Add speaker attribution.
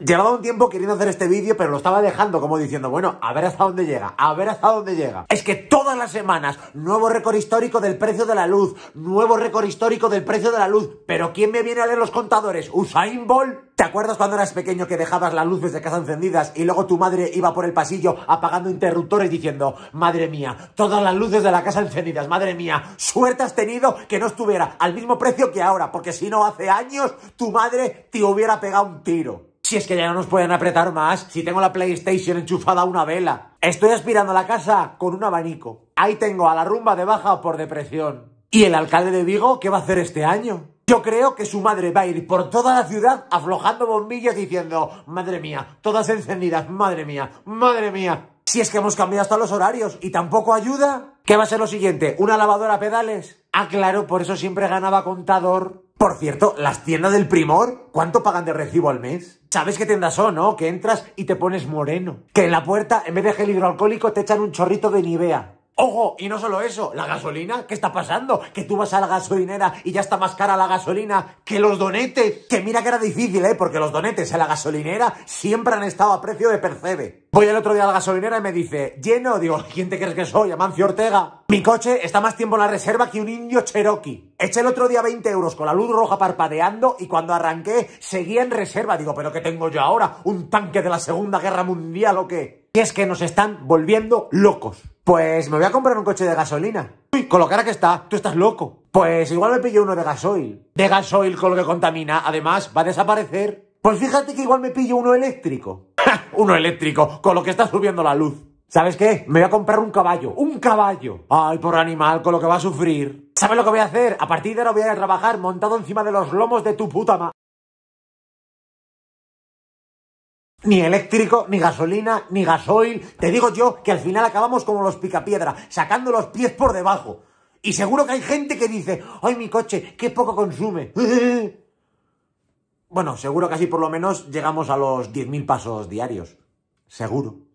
Speaker 1: Llevaba un tiempo queriendo hacer este vídeo, pero lo estaba dejando como diciendo, bueno, a ver hasta dónde llega, a ver hasta dónde llega. Es que todas las semanas, nuevo récord histórico del precio de la luz, nuevo récord histórico del precio de la luz, pero ¿quién me viene a leer los contadores? ¿Usain Bolt? ¿Te acuerdas cuando eras pequeño que dejabas las luces de casa encendidas y luego tu madre iba por el pasillo apagando interruptores diciendo, madre mía, todas las luces de la casa encendidas, madre mía, suerte has tenido que no estuviera al mismo precio que ahora, porque si no hace años tu madre te hubiera pegado un tiro. Si es que ya no nos pueden apretar más, si tengo la PlayStation enchufada a una vela. Estoy aspirando a la casa con un abanico. Ahí tengo a la rumba de baja por depresión. ¿Y el alcalde de Vigo qué va a hacer este año? Yo creo que su madre va a ir por toda la ciudad aflojando bombillas diciendo, madre mía, todas encendidas, madre mía, madre mía. Si es que hemos cambiado hasta los horarios y tampoco ayuda, ¿qué va a ser lo siguiente? ¿Una lavadora a pedales? Ah, claro, por eso siempre ganaba contador. Por cierto, las tiendas del Primor, ¿cuánto pagan de recibo al mes? ¿Sabes qué tiendas son, no? Que entras y te pones moreno. Que en la puerta, en vez de gel hidroalcohólico, te echan un chorrito de Nivea. Ojo, y no solo eso, la gasolina, ¿qué está pasando? Que tú vas a la gasolinera y ya está más cara la gasolina que los donetes. Que mira que era difícil, ¿eh? Porque los donetes en la gasolinera siempre han estado a precio de percebe. Voy el otro día a la gasolinera y me dice, lleno, digo, ¿quién te crees que soy? Amancio Ortega. Mi coche está más tiempo en la reserva que un indio cherokee. Eché el otro día 20 euros con la luz roja parpadeando y cuando arranqué seguía en reserva. Digo, ¿pero qué tengo yo ahora? ¿Un tanque de la Segunda Guerra Mundial o qué? Y es que nos están volviendo locos. Pues me voy a comprar un coche de gasolina. Uy, con lo cara que está, tú estás loco. Pues igual me pillo uno de gasoil. De gasoil con lo que contamina, además, va a desaparecer. Pues fíjate que igual me pillo uno eléctrico. uno eléctrico, con lo que está subiendo la luz. ¿Sabes qué? Me voy a comprar un caballo. ¡Un caballo! Ay, por animal, con lo que va a sufrir. ¿Sabes lo que voy a hacer? A partir de ahora voy a ir a trabajar montado encima de los lomos de tu puta ma... ni eléctrico, ni gasolina, ni gasoil. Te digo yo que al final acabamos como los picapiedra, sacando los pies por debajo. Y seguro que hay gente que dice, ¡ay, mi coche, qué poco consume! bueno, seguro que así por lo menos llegamos a los 10.000 pasos diarios. Seguro.